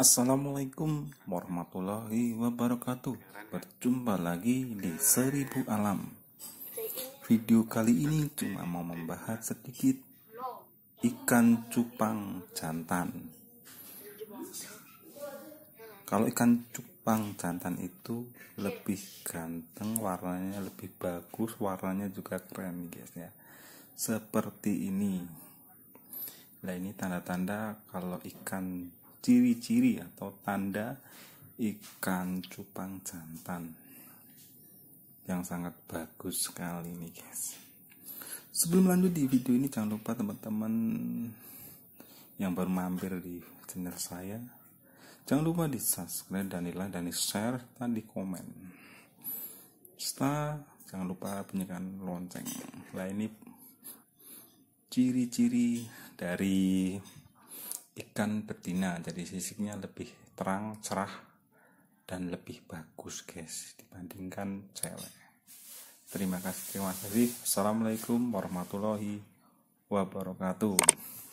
Assalamualaikum warahmatullahi wabarakatuh Berjumpa lagi di Seribu Alam Video kali ini cuma mau membahas sedikit Ikan cupang jantan Kalau ikan cupang jantan itu lebih ganteng Warnanya lebih bagus Warnanya juga keren guys ya Seperti ini Nah ini tanda-tanda kalau ikan ciri-ciri atau tanda ikan cupang jantan yang sangat bagus sekali nih guys sebelum lanjut di video ini jangan lupa teman-teman yang baru mampir di channel saya jangan lupa di subscribe dan di like dan di share dan di komen serta jangan lupa bunyikan lonceng nah ini ciri-ciri dari ikan betina jadi sisiknya lebih terang cerah dan lebih bagus guys dibandingkan cewek terima kasih terima kasih assalamualaikum warahmatullahi wabarakatuh